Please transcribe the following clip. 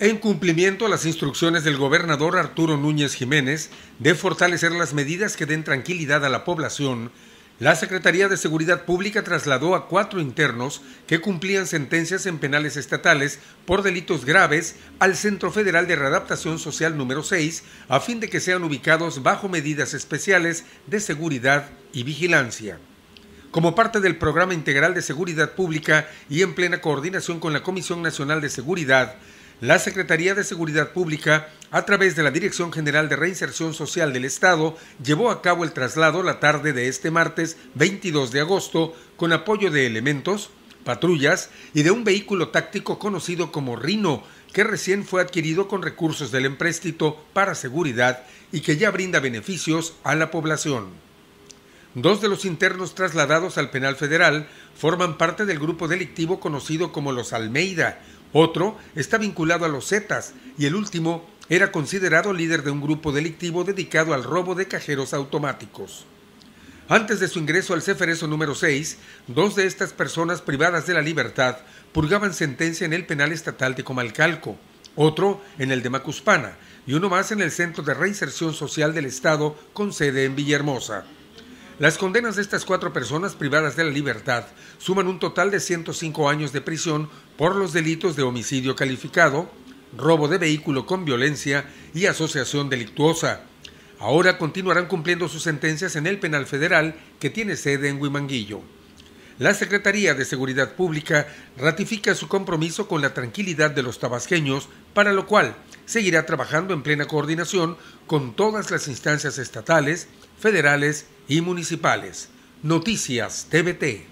En cumplimiento a las instrucciones del gobernador Arturo Núñez Jiménez de fortalecer las medidas que den tranquilidad a la población, la Secretaría de Seguridad Pública trasladó a cuatro internos que cumplían sentencias en penales estatales por delitos graves al Centro Federal de Readaptación Social número 6 a fin de que sean ubicados bajo medidas especiales de seguridad y vigilancia. Como parte del Programa Integral de Seguridad Pública y en plena coordinación con la Comisión Nacional de Seguridad, la Secretaría de Seguridad Pública, a través de la Dirección General de Reinserción Social del Estado, llevó a cabo el traslado la tarde de este martes 22 de agosto con apoyo de elementos, patrullas y de un vehículo táctico conocido como Rino, que recién fue adquirido con recursos del empréstito para seguridad y que ya brinda beneficios a la población. Dos de los internos trasladados al penal federal forman parte del grupo delictivo conocido como los Almeida, otro está vinculado a los Zetas y el último era considerado líder de un grupo delictivo dedicado al robo de cajeros automáticos. Antes de su ingreso al Cefereso número 6, dos de estas personas privadas de la libertad purgaban sentencia en el penal estatal de Comalcalco, otro en el de Macuspana y uno más en el Centro de Reinserción Social del Estado con sede en Villahermosa. Las condenas de estas cuatro personas privadas de la libertad suman un total de 105 años de prisión por los delitos de homicidio calificado, robo de vehículo con violencia y asociación delictuosa. Ahora continuarán cumpliendo sus sentencias en el penal federal que tiene sede en Huimanguillo. La Secretaría de Seguridad Pública ratifica su compromiso con la tranquilidad de los tabasqueños, para lo cual seguirá trabajando en plena coordinación con todas las instancias estatales, federales y municipales. Noticias TVT.